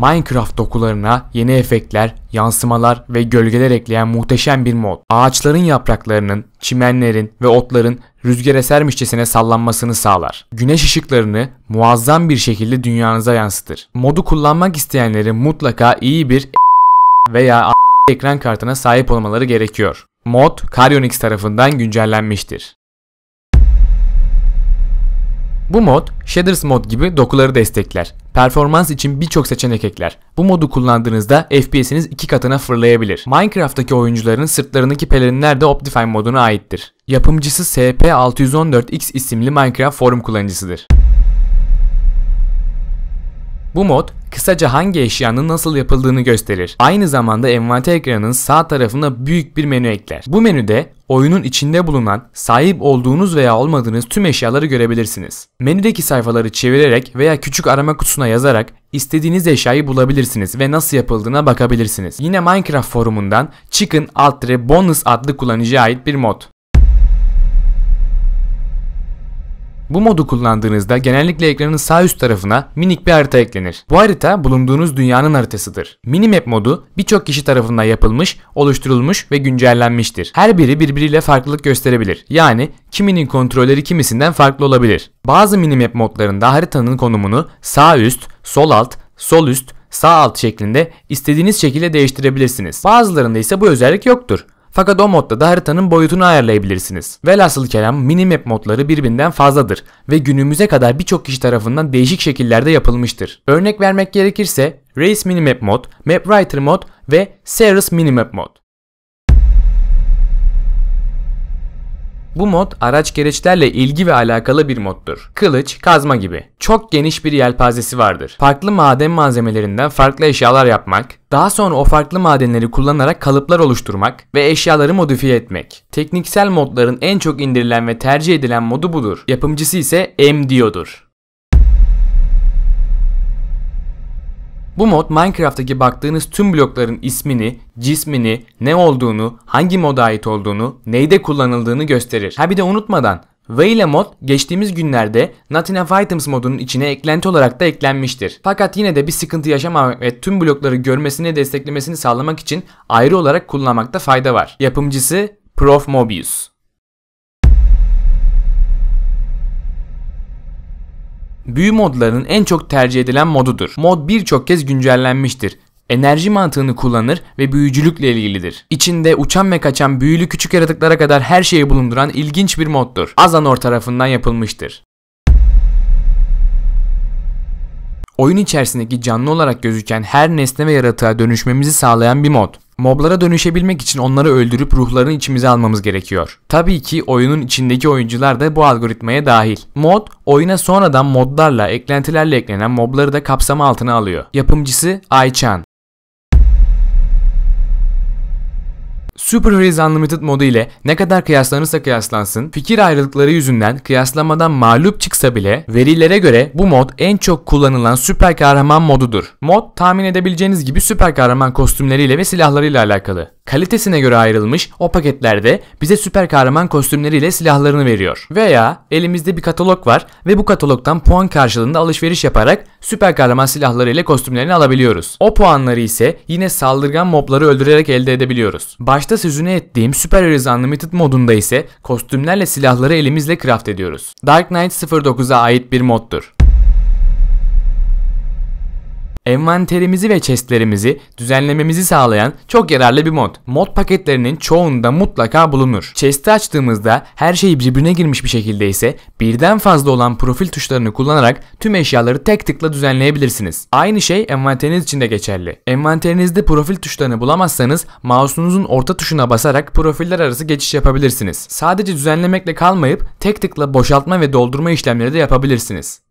Minecraft dokularına yeni efektler, yansımalar ve gölgeler ekleyen muhteşem bir mod. Ağaçların yapraklarının, çimenlerin ve otların rüzgar esermişçesine sallanmasını sağlar. Güneş ışıklarını muazzam bir şekilde dünyanıza yansıtır. Modu kullanmak isteyenlerin mutlaka iyi bir veya ekran kartına sahip olmaları gerekiyor. Mod Karyonix tarafından güncellenmiştir. Bu mod Shaders mod gibi dokuları destekler. Performans için birçok seçenek ekler. Bu modu kullandığınızda FPS'iniz iki katına fırlayabilir. Minecraft'taki oyuncuların sırtlarındaki pelerinler de Optifine moduna aittir. Yapımcısı SP614X isimli Minecraft forum kullanıcısıdır. Bu mod kısaca hangi eşyanın nasıl yapıldığını gösterir. Aynı zamanda envanter ekranının sağ tarafına büyük bir menü ekler. Bu menüde oyunun içinde bulunan sahip olduğunuz veya olmadığınız tüm eşyaları görebilirsiniz. Menüdeki sayfaları çevirerek veya küçük arama kutusuna yazarak istediğiniz eşyayı bulabilirsiniz ve nasıl yapıldığına bakabilirsiniz. Yine Minecraft forumundan Chicken Altre Bonus adlı kullanıcıya ait bir mod. Bu modu kullandığınızda genellikle ekranın sağ üst tarafına minik bir harita eklenir. Bu harita bulunduğunuz dünyanın haritasıdır. Minimap modu birçok kişi tarafından yapılmış, oluşturulmuş ve güncellenmiştir. Her biri birbiriyle farklılık gösterebilir. Yani kiminin kontrolleri kimisinden farklı olabilir. Bazı minimap modlarında haritanın konumunu sağ üst, sol alt, sol üst, sağ alt şeklinde istediğiniz şekilde değiştirebilirsiniz. Bazılarında ise bu özellik yoktur. Fakat o modda da haritanın boyutunu ayarlayabilirsiniz. Velhasıl kelam minimap modları birbirinden fazladır ve günümüze kadar birçok kişi tarafından değişik şekillerde yapılmıştır. Örnek vermek gerekirse Race Minimap mod, Map Writer mod ve Series Minimap mod. Bu mod araç gereçlerle ilgi ve alakalı bir moddur. Kılıç, kazma gibi. Çok geniş bir yelpazesi vardır. Farklı maden malzemelerinden farklı eşyalar yapmak, daha sonra o farklı madenleri kullanarak kalıplar oluşturmak ve eşyaları modifiye etmek. Tekniksel modların en çok indirilen ve tercih edilen modu budur. Yapımcısı ise MDO'dur. Bu mod Minecraft'taki baktığınız tüm blokların ismini, cismini, ne olduğunu, hangi moda ait olduğunu, neyde kullanıldığını gösterir. Ha bir de unutmadan Veyle mod geçtiğimiz günlerde Not Enough Items modunun içine eklenti olarak da eklenmiştir. Fakat yine de bir sıkıntı yaşamamak ve tüm blokları görmesini desteklemesini sağlamak için ayrı olarak kullanmakta fayda var. Yapımcısı Prof. Mobius. büyü modlarının en çok tercih edilen modudur. Mod birçok kez güncellenmiştir enerji mantığını kullanır ve büyücülükle ilgilidir. İçinde uçan ve kaçan büyülü küçük yaratıklara kadar her şeyi bulunduran ilginç bir moddur. Azanor tarafından yapılmıştır. Oyun içerisindeki canlı olarak gözüken her nesne ve yaratığa dönüşmemizi sağlayan bir mod. Moblara dönüşebilmek için onları öldürüp ruhlarını içimize almamız gerekiyor. Tabii ki oyunun içindeki oyuncular da bu algoritmaya dahil. Mod, oyuna sonradan modlarla, eklentilerle eklenen mobları da kapsama altına alıyor. Yapımcısı Aychan. Super Hurries Unlimited modu ile ne kadar kıyaslanırsa kıyaslansın, fikir ayrılıkları yüzünden kıyaslamadan mağlup çıksa bile verilere göre bu mod en çok kullanılan süper kahraman modudur. Mod tahmin edebileceğiniz gibi süper kahraman kostümleriyle ve silahlarıyla alakalı. Kalitesine göre ayrılmış o paketlerde bize süper kahraman kostümleriyle silahlarını veriyor. Veya elimizde bir katalog var ve bu katalogdan puan karşılığında alışveriş yaparak süper kahraman silahları ile kostümlerini alabiliyoruz. O puanları ise yine saldırgan mobları öldürerek elde edebiliyoruz. Başta sözünü ettiğim Super Heroes Unlimited modunda ise kostümlerle silahları elimizle craft ediyoruz. Dark Knight 09'a ait bir moddur envanterimizi ve chestlerimizi düzenlememizi sağlayan çok yararlı bir mod. Mod paketlerinin çoğunda mutlaka bulunur. Chest'i açtığımızda her şey birbirine girmiş bir şekilde ise birden fazla olan profil tuşlarını kullanarak tüm eşyaları tek tıkla düzenleyebilirsiniz. Aynı şey envanteriniz için de geçerli. Envanterinizde profil tuşlarını bulamazsanız mouse'unuzun orta tuşuna basarak profiller arası geçiş yapabilirsiniz. Sadece düzenlemekle kalmayıp tek tıkla boşaltma ve doldurma işlemleri de yapabilirsiniz.